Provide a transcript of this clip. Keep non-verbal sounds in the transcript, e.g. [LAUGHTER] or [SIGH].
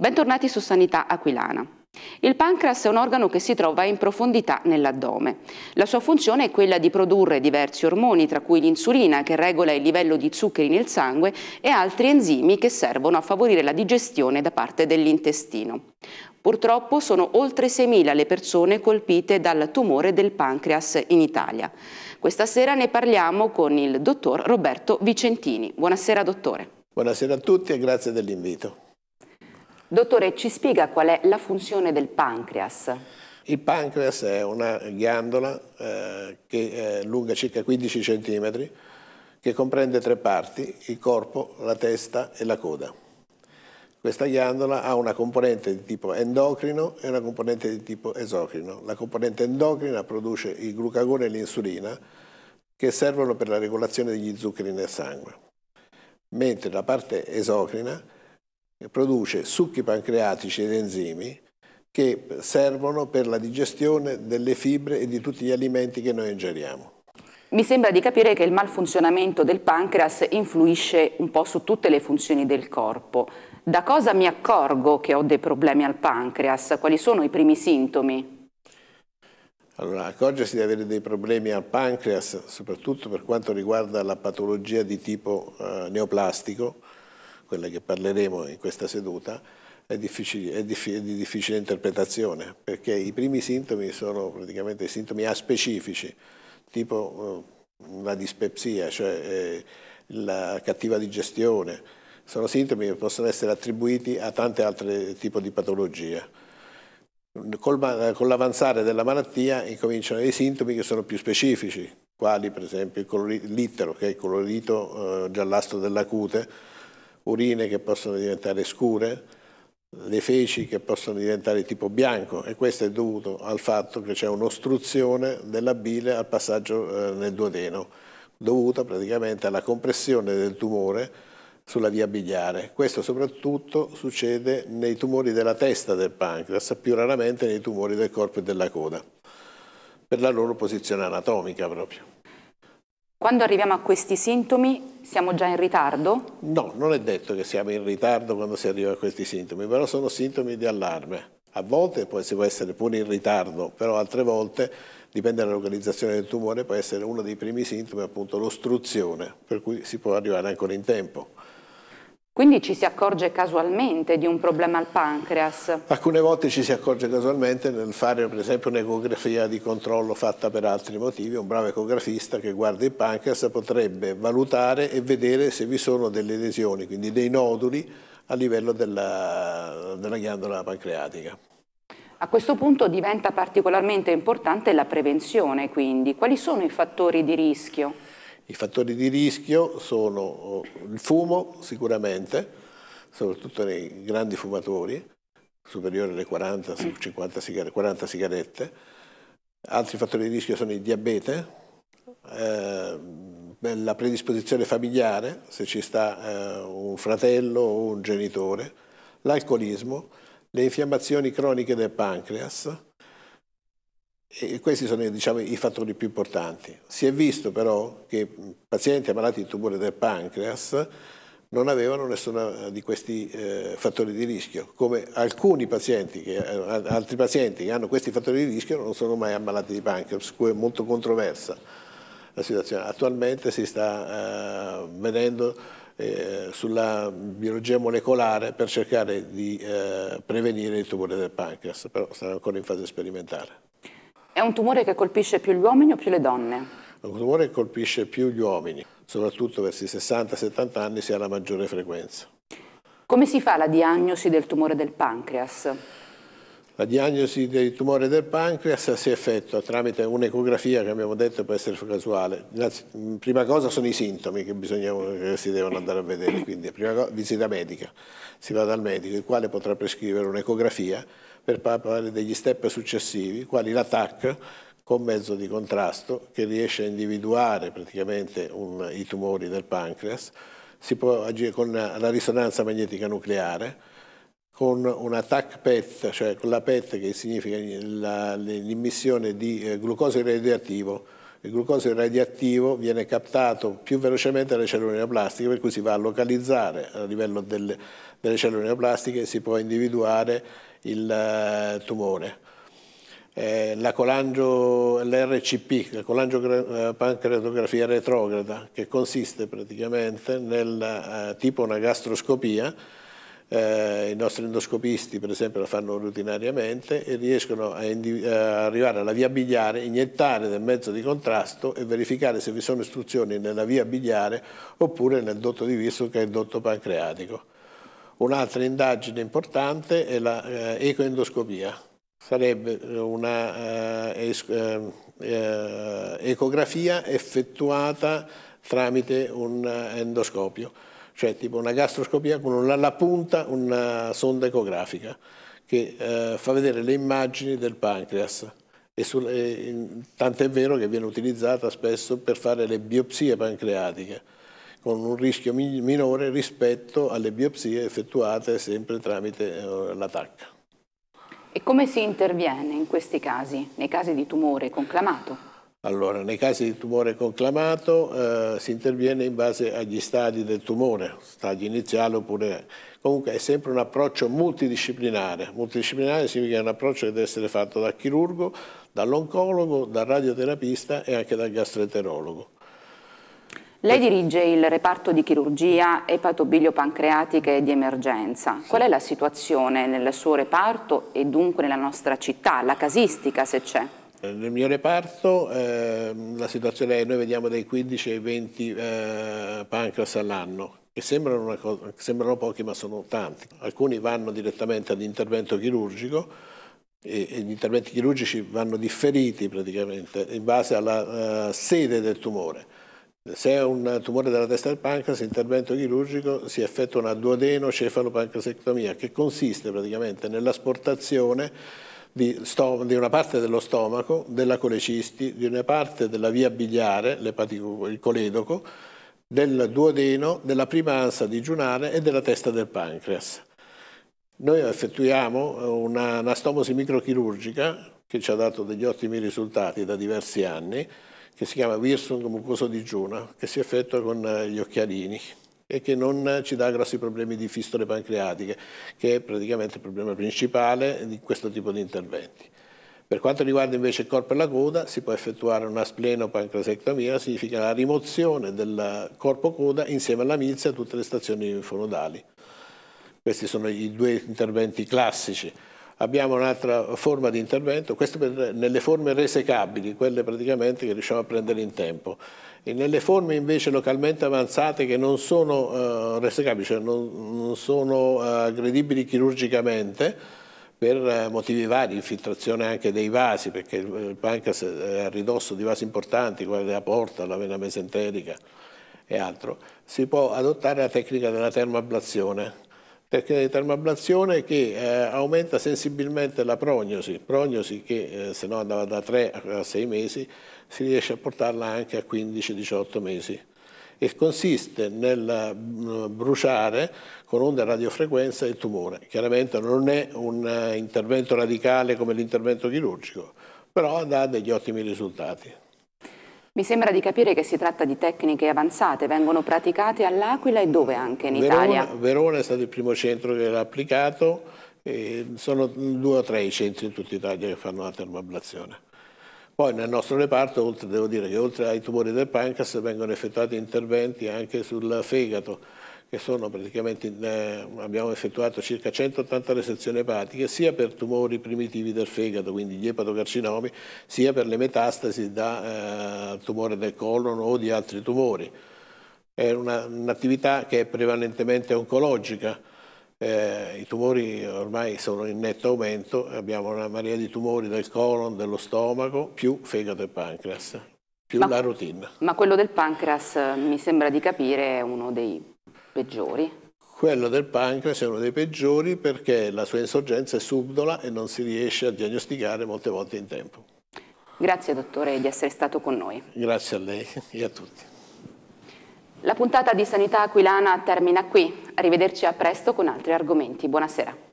Bentornati su Sanità Aquilana. Il pancreas è un organo che si trova in profondità nell'addome. La sua funzione è quella di produrre diversi ormoni, tra cui l'insulina che regola il livello di zuccheri nel sangue e altri enzimi che servono a favorire la digestione da parte dell'intestino. Purtroppo sono oltre 6.000 le persone colpite dal tumore del pancreas in Italia. Questa sera ne parliamo con il dottor Roberto Vicentini. Buonasera dottore. Buonasera a tutti e grazie dell'invito. Dottore, ci spiega qual è la funzione del pancreas? Il pancreas è una ghiandola eh, che è eh, lunga circa 15 cm, che comprende tre parti, il corpo, la testa e la coda. Questa ghiandola ha una componente di tipo endocrino e una componente di tipo esocrino. La componente endocrina produce il glucagone e l'insulina che servono per la regolazione degli zuccheri nel sangue, mentre la parte esocrina produce succhi pancreatici ed enzimi che servono per la digestione delle fibre e di tutti gli alimenti che noi ingeriamo. Mi sembra di capire che il malfunzionamento del pancreas influisce un po' su tutte le funzioni del corpo. Da cosa mi accorgo che ho dei problemi al pancreas? Quali sono i primi sintomi? Allora, accorgersi di avere dei problemi al pancreas, soprattutto per quanto riguarda la patologia di tipo eh, neoplastico, quelle che parleremo in questa seduta, è, è, diffi è di difficile interpretazione, perché i primi sintomi sono praticamente sintomi aspecifici, tipo eh, la dispepsia, cioè eh, la cattiva digestione, sono sintomi che possono essere attribuiti a tante altre tipi di patologie. Con l'avanzare della malattia incominciano i sintomi che sono più specifici, quali per esempio l'ittero, che è il colorito eh, giallastro della cute, urine che possono diventare scure, le feci che possono diventare tipo bianco e questo è dovuto al fatto che c'è un'ostruzione della bile al passaggio eh, nel duodeno, dovuta praticamente alla compressione del tumore sulla via biliare. Questo soprattutto succede nei tumori della testa del pancreas, più raramente nei tumori del corpo e della coda, per la loro posizione anatomica proprio. Quando arriviamo a questi sintomi siamo già in ritardo? No, non è detto che siamo in ritardo quando si arriva a questi sintomi, però sono sintomi di allarme. A volte poi si può essere pure in ritardo, però altre volte, dipende dall'organizzazione del tumore, può essere uno dei primi sintomi appunto l'ostruzione, per cui si può arrivare ancora in tempo. Quindi ci si accorge casualmente di un problema al pancreas? Alcune volte ci si accorge casualmente nel fare per esempio un'ecografia di controllo fatta per altri motivi, un bravo ecografista che guarda il pancreas potrebbe valutare e vedere se vi sono delle lesioni, quindi dei noduli a livello della, della ghiandola pancreatica. A questo punto diventa particolarmente importante la prevenzione, quindi quali sono i fattori di rischio? I fattori di rischio sono oh, il fumo sicuramente, soprattutto nei grandi fumatori, superiore alle 40, 50 sigarette, 40 sigarette. Altri fattori di rischio sono il diabete, eh, la predisposizione familiare, se ci sta eh, un fratello o un genitore, l'alcolismo, le infiammazioni croniche del pancreas, e questi sono diciamo, i fattori più importanti. Si è visto però che pazienti ammalati di tumore del pancreas non avevano nessuno di questi eh, fattori di rischio, come alcuni pazienti, che, eh, altri pazienti che hanno questi fattori di rischio non sono mai ammalati di pancreas, per cui è molto controversa la situazione. Attualmente si sta eh, vedendo eh, sulla biologia molecolare per cercare di eh, prevenire il tumore del pancreas, però sarà ancora in fase sperimentale. È un tumore che colpisce più gli uomini o più le donne? È un tumore che colpisce più gli uomini, soprattutto verso i 60-70 anni si ha la maggiore frequenza. Come si fa la diagnosi del tumore del pancreas? La diagnosi del tumore del pancreas si effettua tramite un'ecografia che abbiamo detto può essere casuale. Prima cosa sono i sintomi che, bisogna, che si devono andare a vedere, quindi prima cosa, visita medica. Si va dal medico, il quale potrà prescrivere un'ecografia per preparare degli step successivi, quali l'attacco con mezzo di contrasto che riesce a individuare praticamente un, i tumori del pancreas, si può agire con la risonanza magnetica nucleare, con un attack PET, cioè con la PET che significa l'immissione di eh, glucosio radioattivo il glucosio radioattivo viene captato più velocemente dalle cellule neoplastiche, per cui si va a localizzare a livello delle, delle cellule neoplastiche e si può individuare il eh, tumore. Eh, la colangio, l'RCP, la colangiopancreatografia retrograda, che consiste praticamente nel eh, tipo una gastroscopia eh, i nostri endoscopisti per esempio la fanno rutinariamente e riescono a, a arrivare alla via biliare, iniettare nel mezzo di contrasto e verificare se vi sono istruzioni nella via biliare oppure nel dotto di viso che è il dotto pancreatico. Un'altra indagine importante è l'ecoendoscopia, eh, sarebbe una eh, eh, eh, ecografia effettuata tramite un endoscopio cioè tipo una gastroscopia con una, alla punta una sonda ecografica che eh, fa vedere le immagini del pancreas. E sul, e, tant'è vero che viene utilizzata spesso per fare le biopsie pancreatiche, con un rischio mi, minore rispetto alle biopsie effettuate sempre tramite eh, l'attacco. E come si interviene in questi casi, nei casi di tumore conclamato? Allora, nei casi di tumore conclamato eh, si interviene in base agli stadi del tumore, stadi iniziali oppure... Comunque è sempre un approccio multidisciplinare. Multidisciplinare significa un approccio che deve essere fatto dal chirurgo, dall'oncologo, dal radioterapista e anche dal gastroenterologo. Lei dirige il reparto di chirurgia epatobilio pancreatica e di emergenza. Qual è la situazione nel suo reparto e dunque nella nostra città, la casistica se c'è? Nel mio reparto eh, la situazione è noi vediamo dai 15 ai 20 eh, pancreas all'anno, che sembrano, cosa, sembrano, pochi ma sono tanti. Alcuni vanno direttamente ad intervento chirurgico e, e gli interventi chirurgici vanno differiti praticamente in base alla uh, sede del tumore. Se è un tumore della testa del pancreas, intervento chirurgico si effettua una duodeno-cefalopancreasectomia che consiste praticamente nell'asportazione di, di, una parte dello stomaco, della colecisti, di una parte della via biliare, il coledoco, del duodeno, della prima ansa digiunale e della testa del pancreas. Noi effettuiamo una anastomosi microchirurgica che ci ha dato degli ottimi risultati da diversi anni, che si chiama Wirsung mucoso digiuna, che si effettua con gli occhialini e che non ci dà grossi problemi di fistole pancreatiche, che è praticamente il problema principale di questo tipo di interventi. Per quanto riguarda invece il corpo e la coda, si può effettuare una splenopancrasectomia, significa la rimozione del corpo-coda insieme alla milizia a tutte le stazioni fonodali. Questi sono i due interventi classici. Abbiamo un'altra forma di intervento, questo per, nelle forme resecabili, quelle praticamente che riusciamo a prendere in tempo e nelle forme invece localmente avanzate che non sono eh, resecabili, cioè non, non sono eh, aggredibili chirurgicamente, per eh, motivi vari, infiltrazione anche dei vasi, perché il pancreas è a ridosso di vasi importanti, quella la porta, la vena mesenterica e altro, si può adottare la tecnica della termoablazione, tecnica di termoablazione che eh, aumenta sensibilmente la prognosi, prognosi che eh, se no andava da 3 a 6 mesi, si riesce a portarla anche a 15-18 mesi e consiste nel mm, bruciare con onde a radiofrequenza il tumore. Chiaramente non è un eh, intervento radicale come l'intervento chirurgico, però dà degli ottimi risultati. Mi sembra di capire che si tratta di tecniche avanzate, vengono praticate all'Aquila e dove anche in Verona, Italia? Verona è stato il primo centro che l'ha applicato, sono due o tre i centri in tutta Italia che fanno la termoablazione. Poi nel nostro reparto, oltre, devo dire che oltre ai tumori del pancreas vengono effettuati interventi anche sul fegato, che sono praticamente, eh, abbiamo effettuato circa 180 resezioni epatiche sia per tumori primitivi del fegato, quindi gli epatocarcinomi, sia per le metastasi da eh, tumore del colon o di altri tumori. È un'attività un che è prevalentemente oncologica, eh, i tumori ormai sono in netto aumento, abbiamo una marea di tumori del colon, dello stomaco, più fegato e pancreas, più ma, la routine. Ma quello del pancreas mi sembra di capire è uno dei peggiori? Quello del pancreas è uno dei peggiori perché la sua insorgenza è subdola e non si riesce a diagnosticare molte volte in tempo. Grazie dottore di essere stato con noi. Grazie a lei [LAUGHS] e a tutti. La puntata di Sanità Aquilana termina qui. Arrivederci a presto con altri argomenti. Buonasera.